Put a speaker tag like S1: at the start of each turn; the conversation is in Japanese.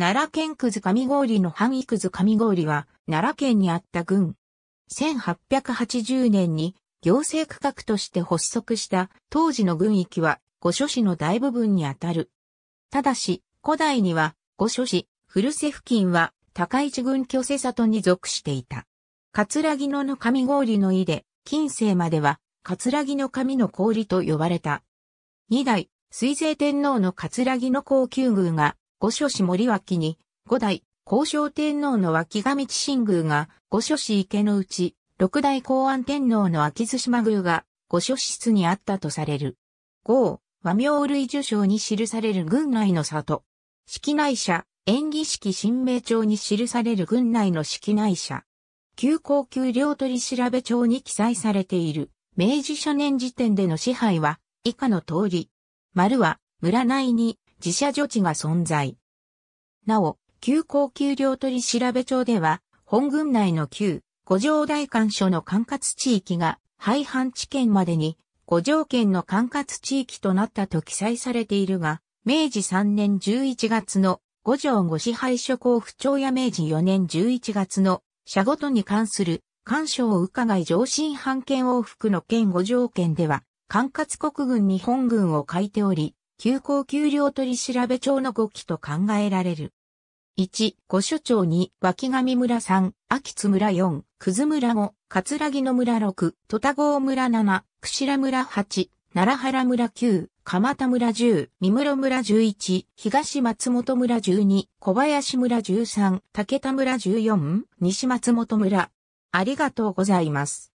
S1: 奈良県くず上郡の範囲くず上郡は、奈良県にあった郡。1880年に行政区画として発足した当時の郡域は御所市の大部分にあたる。ただし、古代には御所市、古瀬付近は高市郡巨瀬里に属していた。葛城野の上郡の井で、近世までは葛城の上の氷と呼ばれた。二代、水勢天皇の葛城の高級宮が御所市森脇に、五代、交渉天皇の脇上地神宮が、御所市池の内、六代公安天皇の秋津島宮が、御所室にあったとされる。五、和名類受賞に記される軍内の里。式内社、演技式新名帳に記される軍内の式内社。旧高級領取調べ帳に記載されている、明治初年時点での支配は、以下の通り。丸は、村内に、自社除地が存在。なお、旧高級領取調べ帳では、本軍内の旧五条大官所の管轄地域が廃藩地県までに五条県の管轄地域となったと記載されているが、明治3年11月の五条五支配所交付庁や明治4年11月の社ごとに関する干渉を伺い上申判権往復の県五条県では、管轄国軍に本軍を書いており、急行給料取調帳の5期と考えられる。1、五所町に、脇上村3、秋津村4、くず村5、葛城の村6、戸田郷村7、串良村8、奈良原村9、蒲田村10、三室村11、東松本村12、小林村13、竹田村14、西松本村。ありがと
S2: うございます。